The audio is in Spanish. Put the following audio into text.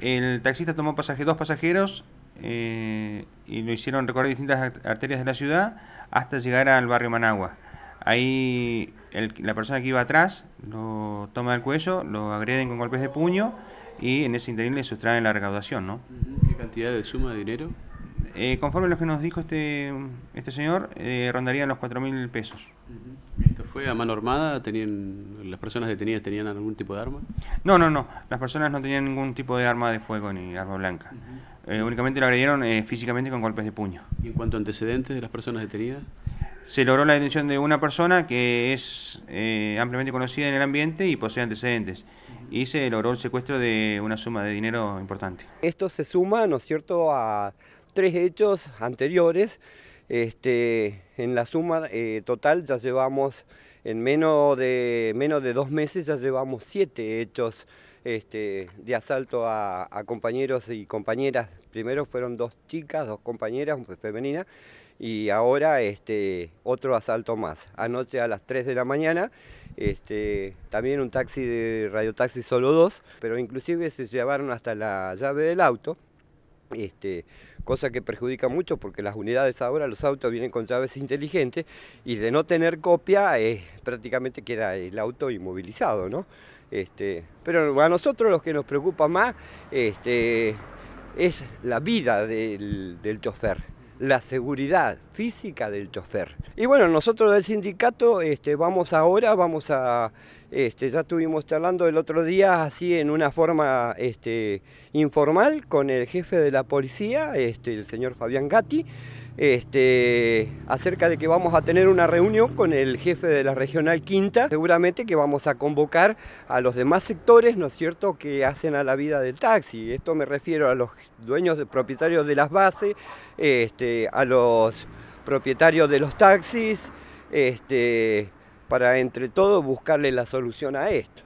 El taxista tomó pasaje, dos pasajeros eh, y lo hicieron recorrer distintas arterias de la ciudad hasta llegar al barrio Managua. Ahí la persona que iba atrás lo toma del cuello, lo agreden con golpes de puño y en ese interín le sustraen la recaudación. ¿no? ¿Qué cantidad de suma de dinero? Eh, conforme a lo que nos dijo este, este señor, eh, rondarían los 4 mil pesos. ¿Esto fue a mano armada? ¿Tenían, ¿Las personas detenidas tenían algún tipo de arma? No, no, no. Las personas no tenían ningún tipo de arma de fuego ni arma blanca. Eh, únicamente la agredieron físicamente con golpes de puño. ¿Y en cuanto a antecedentes de las personas detenidas? Se logró la detención de una persona que es ampliamente conocida en el ambiente y posee antecedentes y se logró el secuestro de una suma de dinero importante. Esto se suma, ¿no es cierto?, a, tres hechos anteriores, este, en la suma eh, total ya llevamos, en menos de, menos de dos meses ya llevamos siete hechos este, de asalto a, compañeros y compañeras. Primero fueron dos chicas, dos compañeras femeninas, y ahora este, otro asalto más. Anoche a las 3 de la mañana, este, también un taxi de radiotaxi solo dos, pero inclusive se llevaron hasta la llave del auto. Este, cosa que perjudica mucho porque las unidades ahora, los autos vienen con llaves inteligentes y de no tener copia prácticamente queda el auto inmovilizado, ¿no? Este, pero a nosotros lo que nos preocupa más este, es la vida del, del chofer la seguridad física del chofer. Y bueno, nosotros del sindicato este, vamos ahora, vamos a, este, ya estuvimos charlando el otro día así en una forma este, informal con el jefe de la policía, este, el señor Fabián Gatti, este, acerca de que vamos a tener una reunión con el jefe de la regional quinta, seguramente que vamos a convocar a los demás sectores, ¿no es cierto?, que hacen a la vida del taxi. Esto me refiero a los dueños, propietarios de las bases, este, a los propietarios de los taxis, este, para entre todos buscarle la solución a esto.